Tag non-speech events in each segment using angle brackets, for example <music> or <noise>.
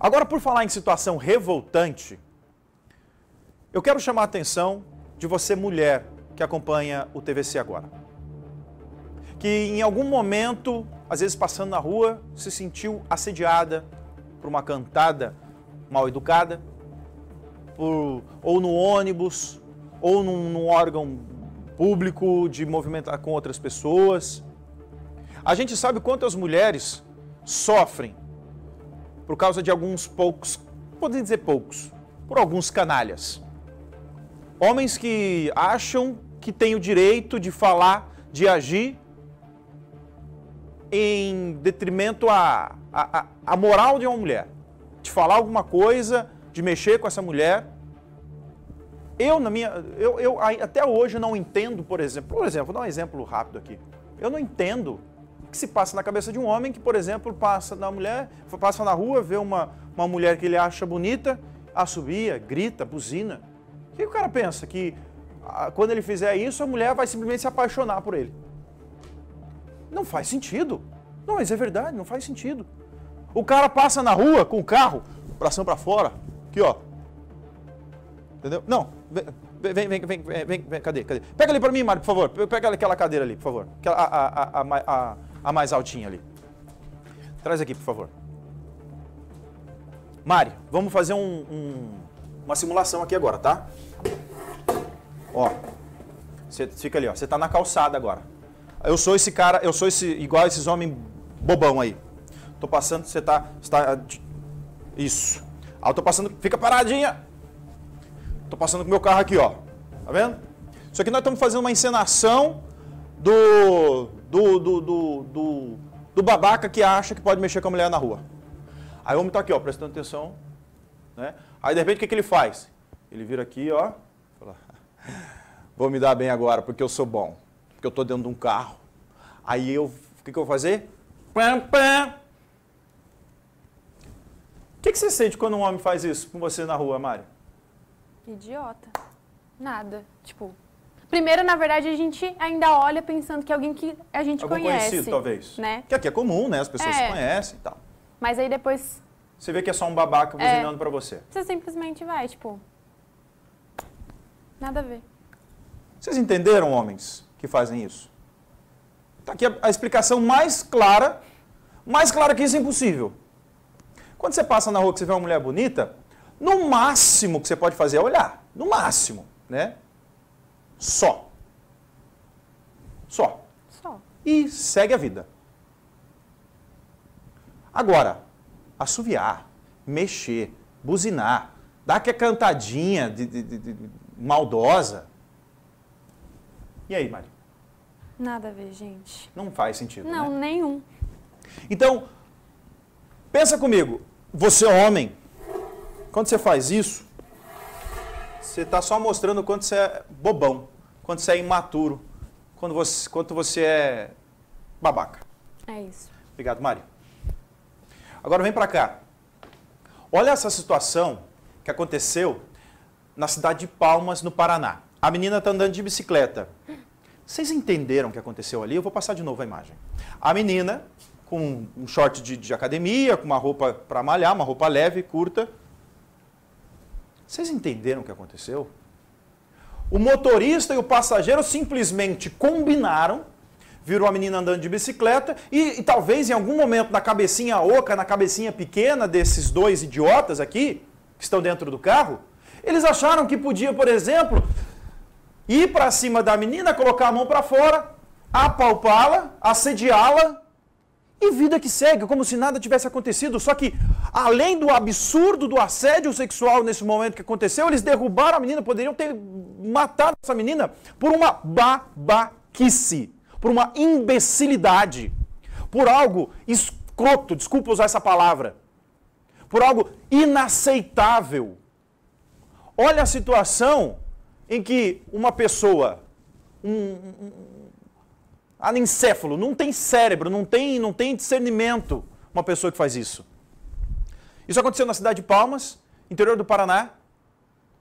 Agora, por falar em situação revoltante, eu quero chamar a atenção de você, mulher, que acompanha o TVC agora. Que em algum momento, às vezes passando na rua, se sentiu assediada por uma cantada mal educada, por, ou no ônibus, ou num, num órgão público de movimentar com outras pessoas. A gente sabe quantas mulheres sofrem por causa de alguns poucos, podem dizer poucos, por alguns canalhas. Homens que acham que têm o direito de falar, de agir em detrimento à, à, à moral de uma mulher. De falar alguma coisa, de mexer com essa mulher. Eu, na minha, eu, eu até hoje não entendo, por exemplo, por exemplo, vou dar um exemplo rápido aqui. Eu não entendo que se passa na cabeça de um homem que, por exemplo, passa na mulher, passa na rua, vê uma, uma mulher que ele acha bonita, assobia, grita, buzina. O que o cara pensa? Que ah, quando ele fizer isso, a mulher vai simplesmente se apaixonar por ele. Não faz sentido. Não, mas é verdade, não faz sentido. O cara passa na rua com o carro, bração para fora, aqui ó. Entendeu? Não, vem, vem, vem, vem, vem, vem, cadê, cadê? Pega ali para mim, Mário, por favor. Pega aquela cadeira ali, por favor. Aquela, a, a, a, a a mais altinha ali. Traz aqui, por favor. Mari, vamos fazer um, um, uma simulação aqui agora, tá? Ó, você fica ali, ó. Você tá na calçada agora. Eu sou esse cara, eu sou esse igual a esses homens bobão aí. Tô passando, você tá, está isso. ah eu tô passando, fica paradinha. Tô passando com meu carro aqui, ó. Tá vendo? Isso aqui nós estamos fazendo uma encenação do do, do, do, do, do babaca que acha que pode mexer com a mulher na rua. Aí o homem está aqui, ó, prestando atenção. Né? Aí de repente o que, que ele faz? Ele vira aqui, ó. Fala, <laughs> vou me dar bem agora, porque eu sou bom. Porque eu estou dentro de um carro. Aí eu. O que, que eu vou fazer? Pam, pam. O que, que você sente quando um homem faz isso com você na rua, Mário? Idiota. Nada. Tipo, Primeiro, na verdade, a gente ainda olha pensando que é alguém que a gente Algum conhece. conhecido, talvez. Né? Que aqui é comum, né? As pessoas é. se conhecem e tal. Mas aí depois... Você vê que é só um babaca é. buzinando é. pra você. Você simplesmente vai, tipo... Nada a ver. Vocês entenderam, homens, que fazem isso? Tá aqui a, a explicação mais clara, mais clara que isso é impossível. Quando você passa na rua e você vê uma mulher bonita, no máximo que você pode fazer é olhar. No máximo, né? Só. Só. Só. E segue a vida. Agora, assoviar, mexer, buzinar, dar aquela cantadinha de, de, de, de maldosa. E aí, Mari? Nada a ver, gente. Não faz sentido. Não, né? nenhum. Então, pensa comigo, você homem, quando você faz isso, você está só mostrando quanto você é bobão, quanto você é imaturo, quando você, quanto você é babaca. É isso. Obrigado, Mário. Agora vem para cá. Olha essa situação que aconteceu na cidade de Palmas, no Paraná. A menina está andando de bicicleta. Vocês entenderam o que aconteceu ali? Eu vou passar de novo a imagem. A menina, com um short de, de academia, com uma roupa para malhar, uma roupa leve, curta, vocês entenderam o que aconteceu? O motorista e o passageiro simplesmente combinaram, virou a menina andando de bicicleta e, e talvez em algum momento na cabecinha oca, na cabecinha pequena desses dois idiotas aqui, que estão dentro do carro, eles acharam que podia, por exemplo, ir para cima da menina, colocar a mão para fora, apalpá-la, assediá-la e vida que segue, como se nada tivesse acontecido. Só que, além do absurdo do assédio sexual nesse momento que aconteceu, eles derrubaram a menina, poderiam ter matado essa menina por uma babaquice, por uma imbecilidade, por algo escroto, desculpa usar essa palavra, por algo inaceitável. Olha a situação em que uma pessoa, um, um anencéfalo, ah, não tem cérebro, não tem, não tem discernimento uma pessoa que faz isso. Isso aconteceu na cidade de Palmas, interior do Paraná,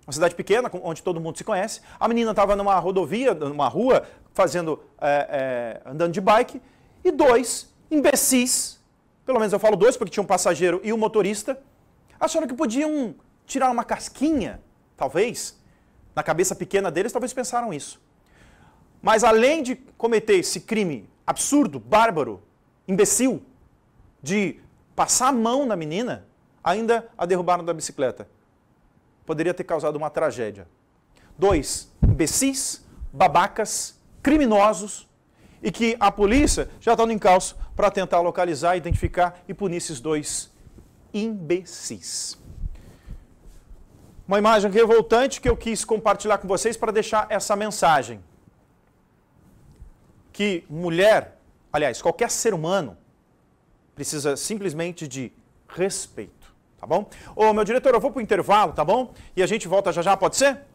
uma cidade pequena, onde todo mundo se conhece. A menina estava numa rodovia, numa rua, fazendo, é, é, andando de bike, e dois imbecis, pelo menos eu falo dois porque tinha um passageiro e um motorista, acharam que podiam tirar uma casquinha, talvez, na cabeça pequena deles, talvez pensaram isso. Mas além de cometer esse crime absurdo, bárbaro, imbecil, de passar a mão na menina, ainda a derrubaram da bicicleta. Poderia ter causado uma tragédia. Dois, imbecis, babacas, criminosos e que a polícia já está no encalço para tentar localizar, identificar e punir esses dois imbecis. Uma imagem revoltante que eu quis compartilhar com vocês para deixar essa mensagem que mulher, aliás, qualquer ser humano, precisa simplesmente de respeito, tá bom? Ô, meu diretor, eu vou para o intervalo, tá bom? E a gente volta já já, pode ser?